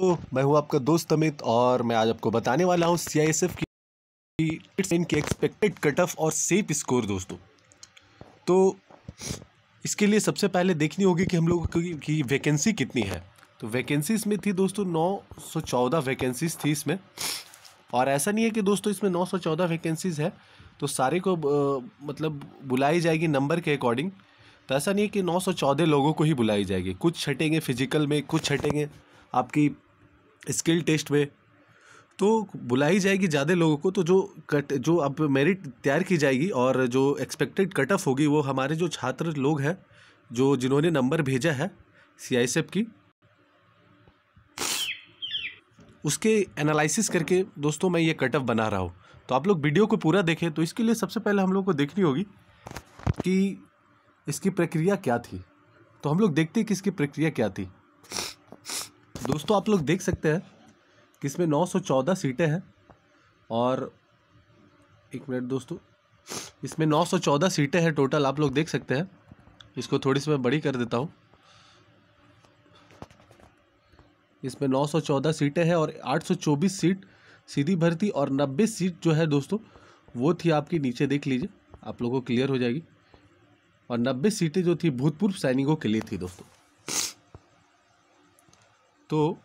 तो मैं हूँ आपका दोस्त अमित और मैं आज आपको बताने वाला हूँ सी आई एस एफ की एक्सपेक्टेड कट ऑफ और सेफ स्कोर दोस्तों तो इसके लिए सबसे पहले देखनी होगी कि हम लोगों की वैकेंसी कितनी है तो वैकेंसी इसमें थी दोस्तों नौ सौ चौदह वैकेंसीज थी इसमें और ऐसा नहीं है कि दोस्तों इसमें नौ सौ चौदह वैकेंसीज है तो सारे को आ, मतलब बुलाई जाएगी नंबर के अकॉर्डिंग तो ऐसा नहीं है कि नौ सौ चौदह लोगों को ही बुलाई जाएगी कुछ छटेंगे फिजिकल में कुछ छटेंगे आपकी स्किल टेस्ट में तो बुलाई जाएगी ज़्यादा लोगों को तो जो कट जो अब मेरिट तैयार की जाएगी और जो एक्सपेक्टेड कट ऑफ होगी वो हमारे जो छात्र लोग हैं जो जिन्होंने नंबर भेजा है सी की उसके एनालिसिस करके दोस्तों मैं ये कट ऑफ बना रहा हूँ तो आप लोग वीडियो को पूरा देखें तो इसके लिए सबसे पहले हम लोग को देखनी होगी कि इसकी प्रक्रिया क्या थी तो हम लोग देखते हैं कि इसकी प्रक्रिया क्या थी दोस्तों आप लोग देख सकते हैं कि इसमें 914 सीटें हैं और एक मिनट दोस्तों इसमें 914 सीटें हैं टोटल आप लोग देख सकते हैं इसको थोड़ी सी मैं बड़ी कर देता हूँ इसमें 914 सीटें हैं और 824 सीट सीधी भर्ती और 90 सीट जो है दोस्तों वो थी आपकी नीचे देख लीजिए आप लोगों को क्लियर हो जाएगी और 90 सीटें जो थी भूतपूर्व सैनिकों के लिए थी दोस्तों तो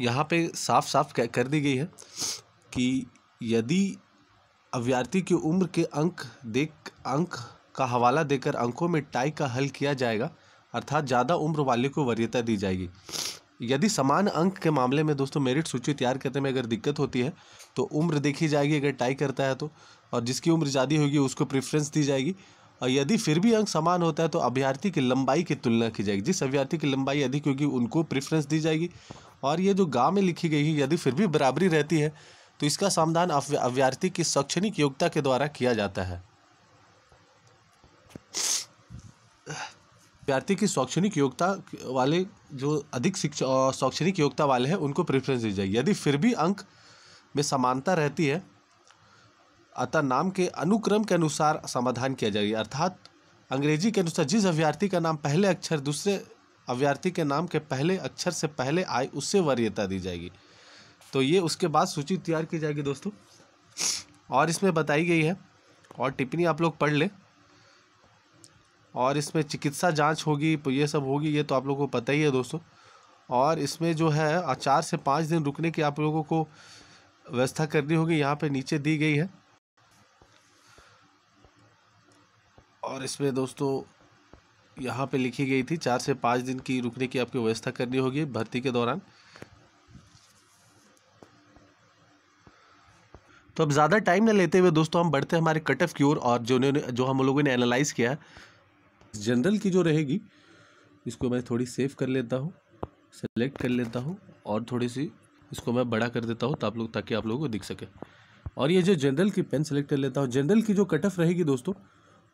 यहाँ पे साफ साफ कर दी गई है कि यदि अभ्यर्थी की उम्र के अंक देख अंक का हवाला देकर अंकों में टाई का हल किया जाएगा अर्थात ज़्यादा उम्र वाले को वरीयता दी जाएगी यदि समान अंक के मामले में दोस्तों मेरिट सूची तैयार करने में अगर दिक्कत होती है तो उम्र देखी जाएगी अगर टाई करता है तो और जिसकी उम्र ज़्यादा होगी उसको प्रेफरेंस दी जाएगी और यदि फिर भी अंक समान होता है तो अभ्यर्थी की लंबाई की तुलना की जाएगी जिस अभ्यर्थी की लंबाई अधिक होगी उनको प्रेफरेंस दी जाएगी और ये जो गाँव में लिखी गई है यदि फिर भी बराबरी रहती है तो इसका समाधान अभ्यर्थी की शैक्षणिक योग्यता के द्वारा किया जाता है अभ्यर्थी की शैक्षणिक योग्यता वाले जो अधिक शिक्षा शैक्षणिक योग्यता वाले हैं उनको प्रेफरेंस दी जाएगी यदि फिर भी अंक में समानता रहती है अतः नाम के अनुक्रम के अनुसार समाधान किया जाएगा अर्थात अंग्रेजी के अनुसार जिस अभ्यर्थी का नाम पहले अक्षर दूसरे अभ्यर्थी के नाम के पहले अक्षर से पहले आए उससे वरीयता दी जाएगी तो ये उसके बाद सूची तैयार की जाएगी दोस्तों और इसमें बताई गई है और टिप्पणी आप लोग पढ़ लें और इसमें चिकित्सा जांच होगी तो ये सब होगी ये तो आप लोगों को पता ही है दोस्तों और इसमें जो है चार से पाँच दिन रुकने की आप लोगों को व्यवस्था करनी होगी यहाँ पे नीचे दी गई है और इसमें दोस्तों यहाँ पे लिखी गई थी चार से पाँच दिन की रुकने की आपकी व्यवस्था करनी होगी भर्ती के दौरान तो अब ज़्यादा टाइम ना लेते हुए दोस्तों हम बढ़ते हमारे कट ऑफ की ओर और जो ने जो हम लोगों ने एनालाइज किया जनरल की जो रहेगी इसको मैं थोड़ी सेव कर लेता हूँ सेलेक्ट कर लेता हूँ और थोड़ी सी इसको मैं बड़ा कर देता हूँ तो आप लोग ताकि आप लोगों को दिख सके और ये जो जनरल की पेन सेलेक्ट कर लेता हूँ जनरल की जो कट ऑफ रहेगी दोस्तों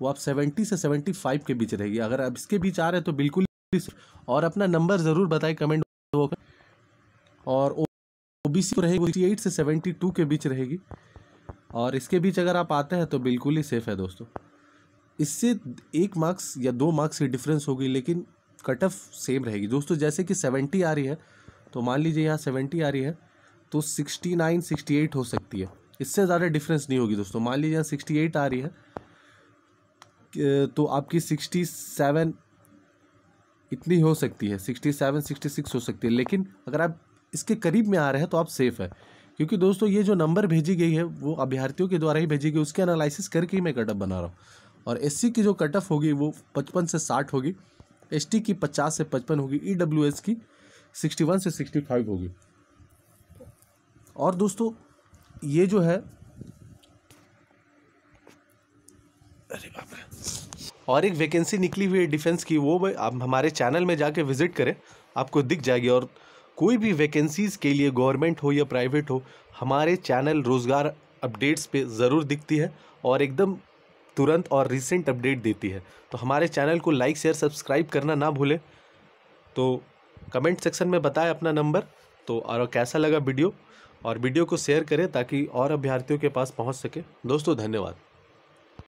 वो आप सेवेंटी से सेवेंटी फाइव के बीच रहेगी अगर आप इसके बीच आ रहे हैं तो बिल्कुल और अपना नंबर ज़रूर बताए कमेंट बॉक्स और ओ बी सी तो रहेगी एटी एट से सेवेंटी टू के बीच रहेगी और इसके बीच अगर आप आते हैं तो बिल्कुल ही सेफ़ है दोस्तों इससे एक मार्क्स या दो मार्क्स की डिफरेंस होगी लेकिन कट ऑफ सेम रहेगी दोस्तों जैसे कि सेवेंटी आ रही है तो मान लीजिए यहाँ सेवेंटी आ रही है तो सिक्सटी नाइन सिक्सटी एट हो सकती है इससे ज़्यादा डिफरेंस नहीं होगी दोस्तों मान लीजिए यहाँ सिक्सटी एट आ रही है तो आपकी सिक्सटी सेवन इतनी हो सकती है सिक्सटी सेवन सिक्सटी सिक्स हो सकती है लेकिन अगर आप इसके करीब में आ रहे हैं तो आप सेफ़ है क्योंकि दोस्तों ये जो नंबर भेजी गई है वो अभ्यर्थियों के द्वारा ही भेजी गई उसके एनालिसिस करके ही मैं कटअप बना रहा हूँ और एस की जो कटअप होगी वो पचपन से साठ होगी एस की पचास से पचपन होगी ई e की सिक्सटी वन से सिक्सटी फाइव होगी और दोस्तों ये जो है अरे और एक वैकेंसी निकली हुई है डिफेंस की वो आप हमारे चैनल में जाके विज़िट करें आपको दिख जाएगी और कोई भी वैकेंसीज़ के लिए गवर्नमेंट हो या प्राइवेट हो हमारे चैनल रोज़गार अपडेट्स पे ज़रूर दिखती है और एकदम तुरंत और रिसेंट अपडेट देती है तो हमारे चैनल को लाइक शेयर सब्सक्राइब करना ना भूलें तो कमेंट सेक्शन में बताएं अपना नंबर तो और कैसा लगा वीडियो और वीडियो को शेयर करें ताकि और अभ्यर्थियों के पास पहुंच सके दोस्तों धन्यवाद